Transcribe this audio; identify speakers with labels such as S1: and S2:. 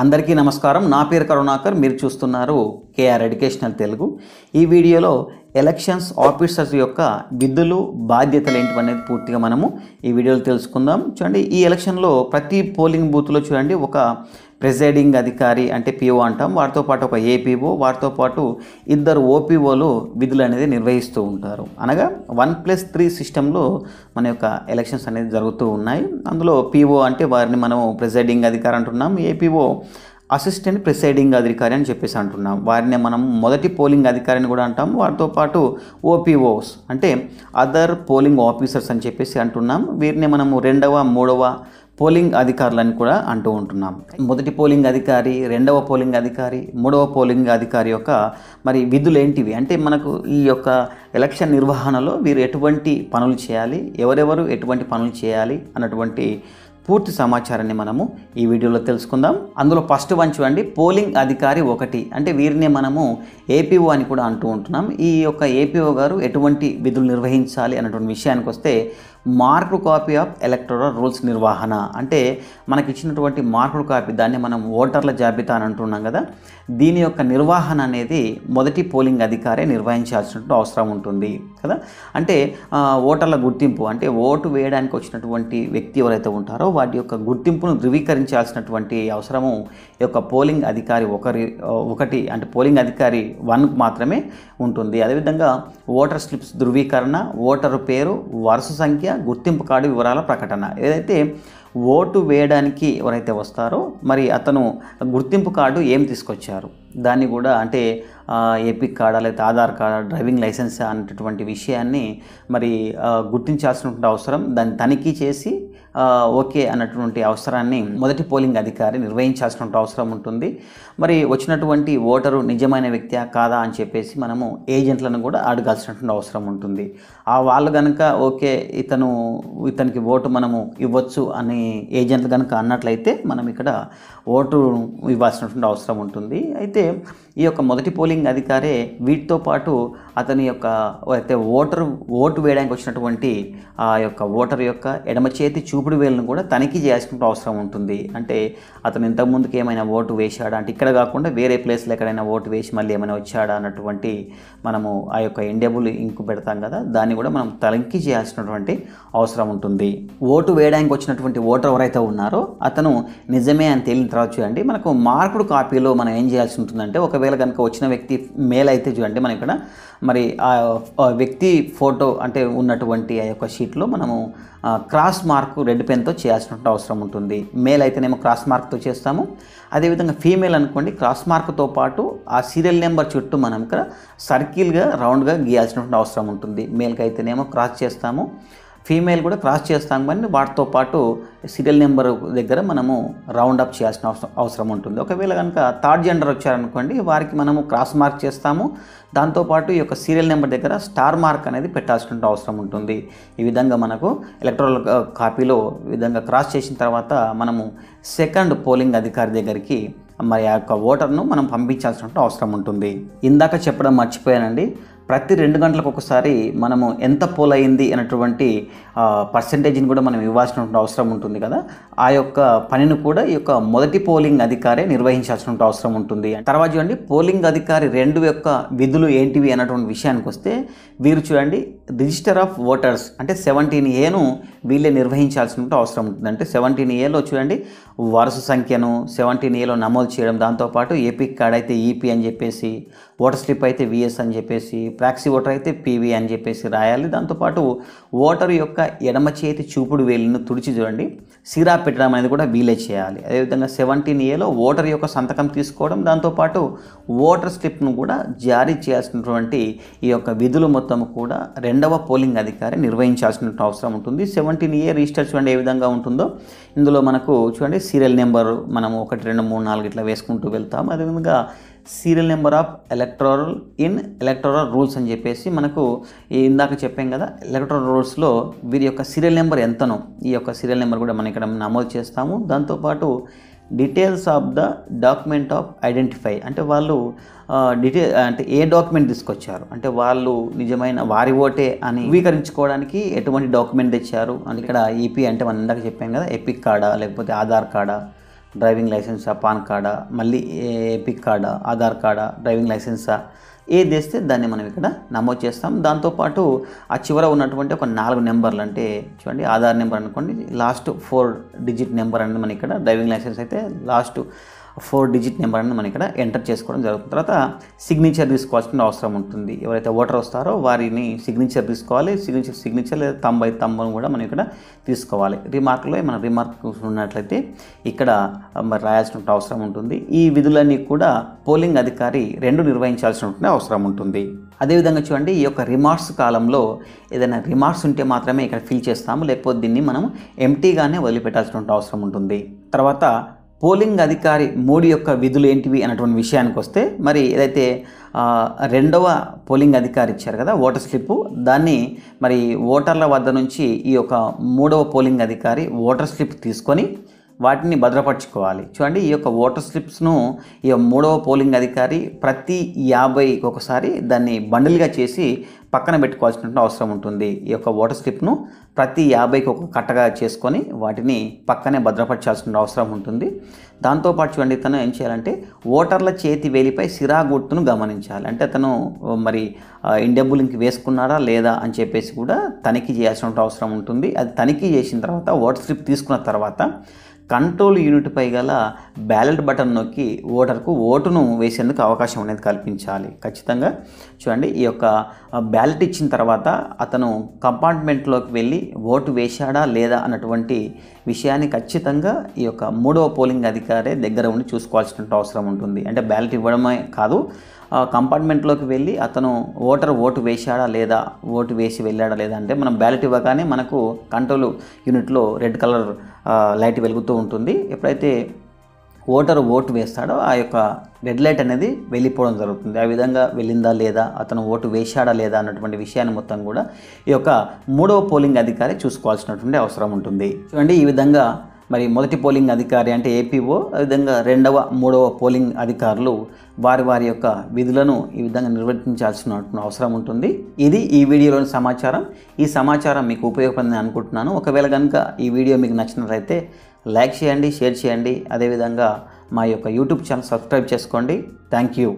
S1: అందరికీ నమస్కారం నా పేరు కరుణాకర్ మీరు చూస్తున్నారు కేఆర్ ఎడ్యుకేషనల్ తెలుగు ఈ వీడియోలో ఎలక్షన్స్ ఆఫీసర్స్ యొక్క విధులు బాధ్యతలు అనేది పూర్తిగా మనము ఈ వీడియోలో తెలుసుకుందాం చూడండి ఈ ఎలక్షన్లో ప్రతి పోలింగ్ బూత్లో చూడండి ఒక ప్రిసైడింగ్ అధికారి అంటే పిఓ అంటాం వారితో పాటు ఒక ఏపీఓ వారితో పాటు ఇద్దరు ఓపీఓలు విధులు అనేది నిర్వహిస్తూ ఉంటారు అనగా వన్ ప్లస్ త్రీ సిస్టంలో మన యొక్క ఎలక్షన్స్ అనేది జరుగుతూ ఉన్నాయి అందులో పీఓ అంటే వారిని మనం ప్రిసైడింగ్ అధికారి అంటున్నాం ఏపీఓ అసిస్టెంట్ ప్రిసైడింగ్ అధికారి అని చెప్పేసి అంటున్నాం వారిని మనం మొదటి పోలింగ్ అధికారిని కూడా అంటాం వారితో పాటు ఓపీఓస్ అంటే అదర్ పోలింగ్ ఆఫీసర్స్ అని చెప్పేసి అంటున్నాం వీరిని మనము రెండవ మూడవ పోలింగ్ అధికారులని కూడా అంటూ ఉంటున్నాం మొదటి పోలింగ్ అధికారి రెండవ పోలింగ్ అధికారి మూడవ పోలింగ్ అధికారి యొక్క మరి విధులు ఏంటివి అంటే మనకు ఈ యొక్క ఎలక్షన్ నిర్వహణలో వీరు ఎటువంటి పనులు చేయాలి ఎవరెవరు ఎటువంటి పనులు చేయాలి అన్నటువంటి పూర్తి సమాచారాన్ని మనము ఈ వీడియోలో తెలుసుకుందాం అందులో ఫస్ట్ వన్ చూడండి పోలింగ్ అధికారి ఒకటి అంటే వీరినే మనము ఏపీఓ అని కూడా అంటూ ఉంటున్నాం ఈ యొక్క ఏపీఓ గారు ఎటువంటి విధులు నిర్వహించాలి అన్నటువంటి విషయానికి వస్తే మార్కుడు కాపీ ఆఫ్ ఎలక్టోరల్ రూల్స్ నిర్వహణ అంటే మనకి ఇచ్చినటువంటి మార్కుడు కాపీ దాన్ని మనం ఓటర్ల జాబితా అని అంటున్నాం కదా దీని యొక్క నిర్వహణ అనేది మొదటి పోలింగ్ అధికారే నిర్వహించాల్సినటువంటి అవసరం ఉంటుంది కదా అంటే ఓటర్ల గుర్తింపు అంటే ఓటు వేయడానికి వచ్చినటువంటి వ్యక్తి ఎవరైతే ఉంటారో వాటి యొక్క గుర్తింపును ధృవీకరించాల్సినటువంటి అవసరము ఈ యొక్క పోలింగ్ అధికారి ఒకరి ఒకటి అంటే పోలింగ్ అధికారి వన్కు మాత్రమే ఉంటుంది అదేవిధంగా ఓటర్ స్లిప్స్ ధృవీకరణ ఓటరు పేరు వరుస సంఖ్య గుర్తింపు కార్డు వివరాల ప్రకటన ఏదైతే ఓటు వేయడానికి ఎవరైతే వస్తారో మరి అతను గుర్తింపు కార్డు ఏం తీసుకొచ్చారు దాన్ని కూడా అంటే ఏపీ కార్డా లేకపోతే ఆధార్ కార్డ్ డ్రైవింగ్ లైసెన్స్ అనేటటువంటి విషయాన్ని మరి గుర్తించాల్సిన అవసరం దాన్ని తనిఖీ చేసి ఓకే అన్నటువంటి అవసరాన్ని మొదటి పోలింగ్ అధికారి నిర్వహించాల్సిన అవసరం ఉంటుంది మరి వచ్చినటువంటి ఓటరు నిజమైన వ్యక్తియా కాదా అని చెప్పేసి మనము ఏజెంట్లను కూడా అడగాల్సినటువంటి అవసరం ఉంటుంది ఆ వాళ్ళు కనుక ఓకే ఇతను ఇతనికి ఓటు మనము ఇవ్వచ్చు అని ఏజెంట్లు కనుక అన్నట్లయితే మనం ఇక్కడ ఓటు ఇవ్వాల్సినటువంటి అవసరం ఉంటుంది అయితే ఈ యొక్క మొదటి పోలింగ్ అధికారే వీటితో పాటు అతని యొక్క అయితే ఓటరు ఓటు వేయడానికి వచ్చినటువంటి ఆ యొక్క ఓటర్ యొక్క ఎడమ చేతి చూ చూపుడు వేలను కూడా తనిఖీ చేయాల్సిన అవసరం ఉంటుంది అంటే అతను ఇంతకుముందుకు ఏమైనా ఓటు వేశాడా అంటే ఇక్కడ కాకుండా వేరే ప్లేస్లో ఎక్కడైనా ఓటు వేసి మళ్ళీ ఏమైనా వచ్చాడా అన్నటువంటి మనము ఆ యొక్క ఎండబుల్ ఇంకు పెడతాం కదా దాన్ని కూడా మనం తనిఖీ చేయాల్సినటువంటి అవసరం ఉంటుంది ఓటు వేయడానికి వచ్చినటువంటి ఓటర్ ఎవరైతే ఉన్నారో అతను నిజమే అని తేలిన తర్వాత చూడండి మనకు మార్కుడు కాపీలో మనం ఏం చేయాల్సి ఉంటుందంటే ఒకవేళ కనుక వచ్చిన వ్యక్తి మేల్ అయితే చూడండి మనం ఇక్కడ మరి ఆ వ్యక్తి ఫోటో అంటే ఉన్నటువంటి ఆ యొక్క షీట్లో మనము క్రాస్ మార్కు రెడ్ పెన్తో చేయాల్సిన అవసరం ఉంటుంది మేల్ అయితేనేమో క్రాస్ మార్క్తో చేస్తాము అదేవిధంగా ఫీమేల్ అనుకోండి క్రాస్ మార్క్తో పాటు ఆ సీరియల్ నెంబర్ చుట్టూ మనం ఇక్కడ సర్కిల్గా రౌండ్గా గీయాల్సినటువంటి అవసరం ఉంటుంది మేల్కి అయితేనేమో క్రాస్ చేస్తాము ఫీమేల్ కూడా క్రాస్ చేస్తాం కానీ వాటితో పాటు సీరియల్ నెంబర్ దగ్గర మనము రౌండ్ అప్ చేయాల్సిన అవసరం అవసరం ఉంటుంది ఒకవేళ కనుక థర్డ్ జెండర్ వచ్చారనుకోండి వారికి మనము క్రాస్ మార్క్ చేస్తాము దాంతోపాటు ఈ యొక్క సీరియల్ నెంబర్ దగ్గర స్టార్ మార్క్ అనేది పెట్టాల్సిన అవసరం ఉంటుంది ఈ విధంగా మనకు ఎలక్ట్రల్ కాపీలో విధంగా క్రాస్ చేసిన తర్వాత మనము సెకండ్ పోలింగ్ అధికారి దగ్గరికి మరి ఆ యొక్క ఓటర్ను మనం పంపించాల్సిన అవసరం ఉంటుంది ఇందాక చెప్పడం మర్చిపోయానండి ప్రతి రెండు గంటలకు ఒకసారి మనము ఎంత పోల్ అయింది అనేటువంటి పర్సంటేజ్ని కూడా మనం ఇవ్వాల్సిన అవసరం ఉంటుంది కదా ఆ యొక్క పనిని కూడా ఈ యొక్క మొదటి పోలింగ్ అధికారే నిర్వహించాల్సిన అవసరం ఉంటుంది తర్వాత చూడండి పోలింగ్ అధికారి రెండు యొక్క విధులు ఏంటివి అన్నటువంటి విషయానికి వస్తే వీరు చూడండి రిజిస్టర్ ఆఫ్ ఓటర్స్ అంటే సెవెంటీన్ ఏను వీళ్ళే నిర్వహించాల్సిన అవసరం ఉంటుంది అంటే సెవెంటీన్ ఏలో చూడండి వరుస సంఖ్యను సెవెంటీన్ ఏలో నమోదు చేయడం దాంతోపాటు ఏపీ కార్డ్ అయితే ఈపీ అని చెప్పేసి ఓటర్ స్లిప్ అయితే విఎస్ అని చెప్పేసి ప్రాక్సీ ఓటర్ అయితే పీవీ అని చెప్పేసి రాయాలి దాంతోపాటు ఓటర్ యొక్క ఎడమ చేతి చూపుడు వేలిని తుడిచి చూడండి సిరా పెట్టడం అనేది కూడా వీలే చేయాలి అదేవిధంగా సెవెంటీన్ ఏలో ఓటర్ యొక్క సంతకం తీసుకోవడం దాంతోపాటు ఓటర్ స్లిప్ను కూడా జారీ చేయాల్సినటువంటి ఈ యొక్క విధులు మొత్తం కూడా రెండవ పోలింగ్ అధికారి నిర్వహించాల్సిన అవసరం ఉంటుంది సెవెంటీన్ ఏ రిజిస్టర్ చూడండి ఏ విధంగా ఉంటుందో ఇందులో మనకు చూడండి సీరియల్ నెంబర్ మనం ఒకటి రెండు మూడు నాలుగు ఇట్లా వేసుకుంటూ వెళ్తాం అదేవిధంగా serial number of electoral in electoral rules అని చెప్పేసి మనకు ఇందాక చెప్పాం కదా ఎలక్ట్రల్ రూల్స్లో వీరి యొక్క సీరియల్ నెంబర్ ఎంతనో ఈ యొక్క సీరియల్ నెంబర్ కూడా మనం ఇక్కడ నమోదు చేస్తాము దాంతోపాటు details of the document of identify అంటే వాళ్ళు డీటెయిల్ అంటే ఏ డాక్యుమెంట్ తీసుకొచ్చారు అంటే వాళ్ళు నిజమైన వారి ఓటే అని ధృవీకరించుకోవడానికి ఎటువంటి డాక్యుమెంట్ తెచ్చారు అంటే ఇక్కడ ఈపీ అంటే మనం ఇందాక చెప్పాం కదా ఎపిక్ కార్డా లేకపోతే ఆధార్ కార్డా డ్రైవింగ్ లైసెన్సా పాన్ కార్డా మళ్ళీ ఎపిక్ కార్డా ఆధార్ కార్డా డ్రైవింగ్ లైసెన్సా ఏది వేస్తే దాన్ని మనం ఇక్కడ నమోదు చేస్తాం దాంతోపాటు ఆ చివర ఉన్నటువంటి ఒక నాలుగు నెంబర్లు అంటే చూడండి ఆధార్ నెంబర్ అనుకోండి లాస్ట్ ఫోర్ డిజిట్ నెంబర్ అనేది మనం ఇక్కడ డ్రైవింగ్ లైసెన్స్ అయితే లాస్ట్ ఫోర్ డిజిట్ నెంబర్ అని మనం ఇక్కడ ఎంటర్ చేసుకోవడం జరుగుతుంది తర్వాత సిగ్నేచర్ తీసుకోవాల్సిన అవసరం ఉంటుంది ఎవరైతే ఓటర్ వస్తారో వారిని సిగ్నేచర్ తీసుకోవాలి సిగ్నేచర్ సిగ్నేచర్ లేదా తంబై తంబను కూడా మనం ఇక్కడ తీసుకోవాలి రిమార్క్లో మనం రిమార్క్ ఉన్నట్లయితే ఇక్కడ మరి రాయాల్సిన అవసరం ఉంటుంది ఈ విధులన్నీ కూడా పోలింగ్ అధికారి రెండు నిర్వహించాల్సిన అవసరం ఉంటుంది అదేవిధంగా చూడండి ఈ యొక్క రిమార్క్స్ కాలంలో ఏదైనా రిమార్క్స్ ఉంటే మాత్రమే ఇక్కడ ఫిల్ చేస్తాము లేకపోతే దీన్ని మనం ఎంటీగానే వదిలిపెట్టాల్సిన అవసరం ఉంటుంది తర్వాత పోలింగ్ అధికారి మోడీ యొక్క విధులు ఏంటివి అన్నటువంటి విషయానికి వస్తే మరి ఏదైతే రెండవ పోలింగ్ అధికారి ఇచ్చారు కదా ఓటర్ స్లిప్ దాన్ని మరి ఓటర్ల వద్ద నుంచి ఈ యొక్క మూడవ పోలింగ్ అధికారి ఓటర్ స్లిప్ తీసుకొని వాటిని భద్రపరచుకోవాలి చూడండి ఈ యొక్క ఓటర్ స్లిప్స్ను ఈ మూడవ పోలింగ్ అధికారి ప్రతి యాభై ఒకసారి దాన్ని బండిల్గా చేసి పక్కన పెట్టుకోవాల్సినటువంటి అవసరం ఉంటుంది ఈ యొక్క ఓటర్ స్లిప్ను ప్రతి యాభైకి ఒక కట్టగా చేసుకొని వాటిని పక్కనే భద్రపరచాల్సిన అవసరం ఉంటుంది దాంతోపాటు చూడండి తను ఏం చేయాలంటే ఓటర్ల చేతి వేలిపై సిరా గుర్తును గమనించాలి అంటే అతను మరి ఇండెబుల్ ఇంక వేసుకున్నాడా లేదా అని చెప్పేసి కూడా తనిఖీ చేయాల్సిన అవసరం ఉంటుంది అది తనిఖీ చేసిన తర్వాత ఓటర్ స్లిప్ తీసుకున్న తర్వాత కంట్రోల్ యూనిట్పై గల బ్యాలెట్ బటన్ నొక్కి ఓటర్కు ఓటును వేసేందుకు అవకాశం అనేది కల్పించాలి ఖచ్చితంగా చూడండి ఈ యొక్క బ్యాలెట్ ఇచ్చిన తర్వాత అతను కంపార్ట్మెంట్లోకి వెళ్ళి ఓటు వేశాడా లేదా అన్నటువంటి విషయాన్ని ఖచ్చితంగా ఈ యొక్క మూడవ పోలింగ్ అధికారే దగ్గర ఉండి చూసుకోవాల్సిన అవసరం ఉంటుంది అంటే బ్యాలెట్ ఇవ్వడమే కాదు కంపార్ట్మెంట్లోకి వెళ్ళి అతను ఓటర్ ఓటు వేశాడా లేదా ఓటు వేసి వెళ్ళాడా లేదా అంటే మనం బ్యాలెట్ ఇవ్వగానే మనకు కంట్రోల్ యూనిట్లో రెడ్ కలర్ లైట్ వెలుగుతూ ఉంటుంది ఎప్పుడైతే ఓటర్ ఓటు వేస్తాడో ఆ యొక్క రెడ్ లైట్ అనేది వెళ్ళిపోవడం జరుగుతుంది ఆ విధంగా వెళ్ళిందా లేదా అతను ఓటు వేశాడా లేదా అన్నటువంటి విషయాన్ని మొత్తం కూడా ఈ యొక్క మూడవ పోలింగ్ అధికారి చూసుకోవాల్సినటువంటి అవసరం ఉంటుంది చూడండి ఈ విధంగా మరి మొదటి పోలింగ్ అధికారి అంటే ఏపీఓ విధంగా రెండవ మూడవ పోలింగ్ అధికారులు వారి వారి యొక్క విధులను ఈ విధంగా నిర్వర్తించాల్సిన అవసరం ఉంటుంది ఇది ఈ వీడియోలోని సమాచారం ఈ సమాచారం మీకు ఉపయోగపడింది అనుకుంటున్నాను ఒకవేళ కనుక ఈ వీడియో మీకు నచ్చినట్లయితే లైక్ చేయండి షేర్ చేయండి అదేవిధంగా మా యొక్క యూట్యూబ్ ఛానల్ సబ్స్క్రైబ్ చేసుకోండి థ్యాంక్ యూ